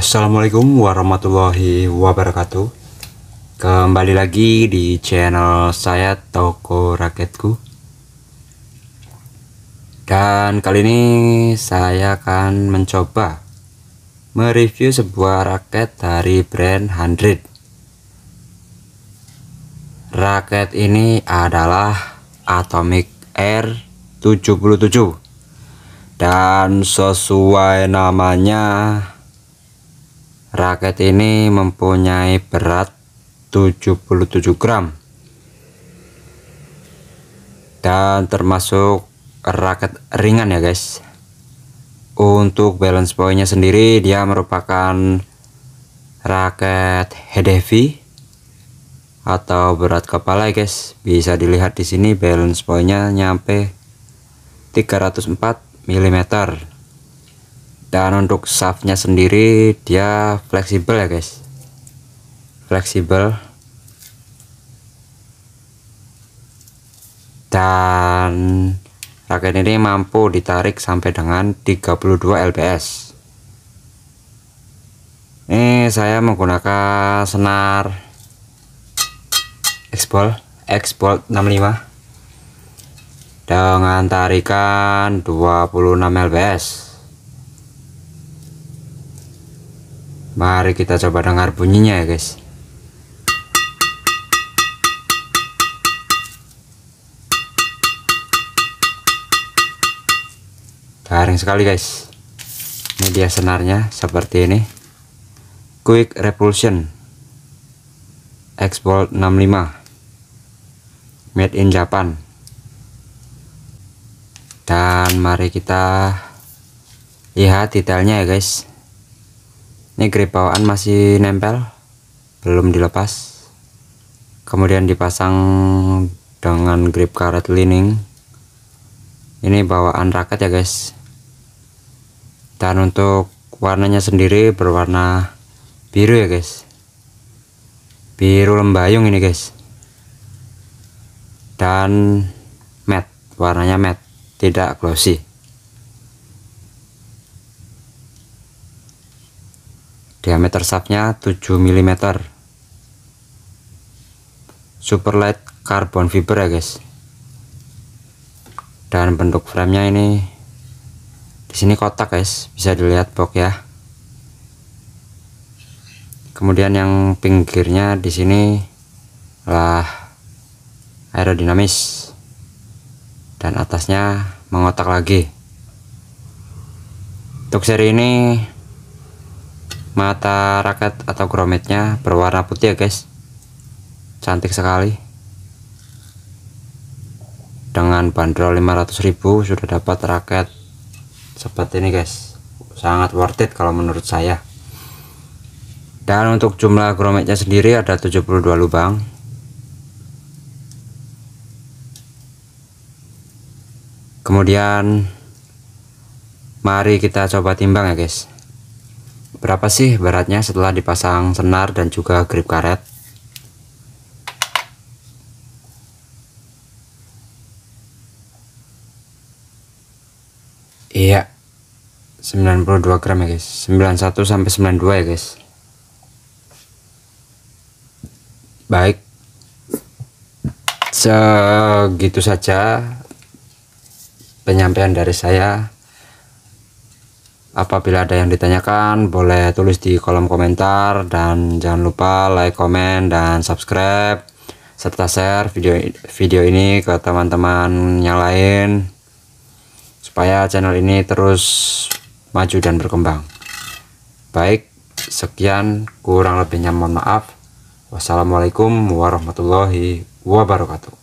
Assalamualaikum warahmatullahi wabarakatuh Kembali lagi di channel saya Toko Raketku Dan kali ini saya akan mencoba Mereview sebuah raket dari brand hundred. Raket ini adalah Atomic Air 77 Dan sesuai namanya raket ini mempunyai berat 77 gram dan termasuk raket ringan ya guys untuk balance pointnya sendiri dia merupakan raket head heavy atau berat kepala ya guys bisa dilihat di sini balance pointnya nyampe 304 mm dan untuk shaftnya sendiri dia fleksibel ya guys fleksibel dan raket ini mampu ditarik sampai dengan 32 lbs ini saya menggunakan senar x ball x ball 65 dengan tarikan 26 lbs Mari kita coba dengar bunyinya ya guys. Garing sekali guys. Ini dia senarnya seperti ini. Quick Repulsion Export 65 Made in Japan. Dan mari kita lihat detailnya ya guys ini grip bawaan masih nempel belum dilepas kemudian dipasang dengan grip karet lining ini bawaan raket ya guys dan untuk warnanya sendiri berwarna biru ya guys biru lembayung ini guys dan matte warnanya matte tidak glossy diameter subnya 7 mm super light carbon fiber ya guys dan bentuk framenya ini di sini kotak guys bisa dilihat box ya kemudian yang pinggirnya di sini lah aerodinamis dan atasnya mengotak lagi untuk seri ini mata raket atau grometnya berwarna putih ya guys cantik sekali dengan bandrol 500 ribu sudah dapat raket seperti ini guys sangat worth it kalau menurut saya dan untuk jumlah grometnya sendiri ada 72 lubang kemudian mari kita coba timbang ya guys Berapa sih beratnya setelah dipasang senar dan juga grip karet? Iya. 92 gram ya guys. 91 sampai 92 ya guys. Baik. Segitu saja penyampaian dari saya. Apabila ada yang ditanyakan, boleh tulis di kolom komentar dan jangan lupa like, komen, dan subscribe serta share video video ini ke teman-teman yang lain supaya channel ini terus maju dan berkembang. Baik, sekian kurang lebihnya mohon maaf. Wassalamualaikum warahmatullahi wabarakatuh.